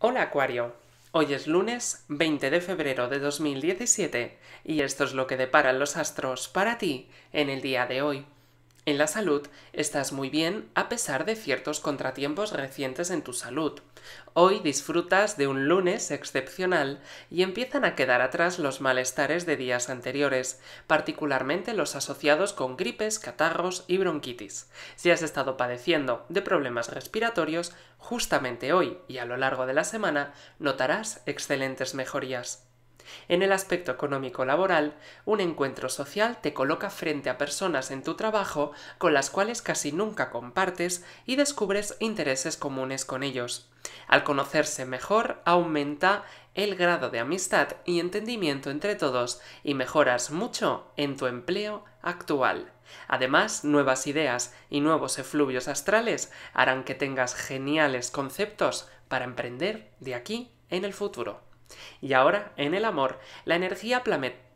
Hola Acuario, hoy es lunes 20 de febrero de 2017 y esto es lo que deparan los astros para ti en el día de hoy. En la salud estás muy bien a pesar de ciertos contratiempos recientes en tu salud. Hoy disfrutas de un lunes excepcional y empiezan a quedar atrás los malestares de días anteriores, particularmente los asociados con gripes, catarros y bronquitis. Si has estado padeciendo de problemas respiratorios, justamente hoy y a lo largo de la semana notarás excelentes mejorías. En el aspecto económico laboral, un encuentro social te coloca frente a personas en tu trabajo con las cuales casi nunca compartes y descubres intereses comunes con ellos. Al conocerse mejor, aumenta el grado de amistad y entendimiento entre todos y mejoras mucho en tu empleo actual. Además, nuevas ideas y nuevos efluvios astrales harán que tengas geniales conceptos para emprender de aquí en el futuro. Y ahora, en el amor, la energía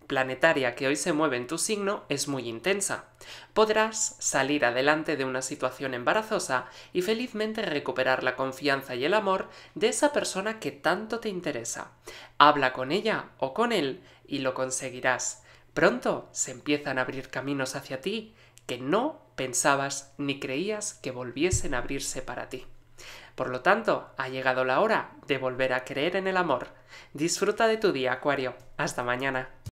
planetaria que hoy se mueve en tu signo es muy intensa. Podrás salir adelante de una situación embarazosa y felizmente recuperar la confianza y el amor de esa persona que tanto te interesa. Habla con ella o con él y lo conseguirás. Pronto se empiezan a abrir caminos hacia ti que no pensabas ni creías que volviesen a abrirse para ti. Por lo tanto, ha llegado la hora de volver a creer en el amor. Disfruta de tu día, Acuario. Hasta mañana.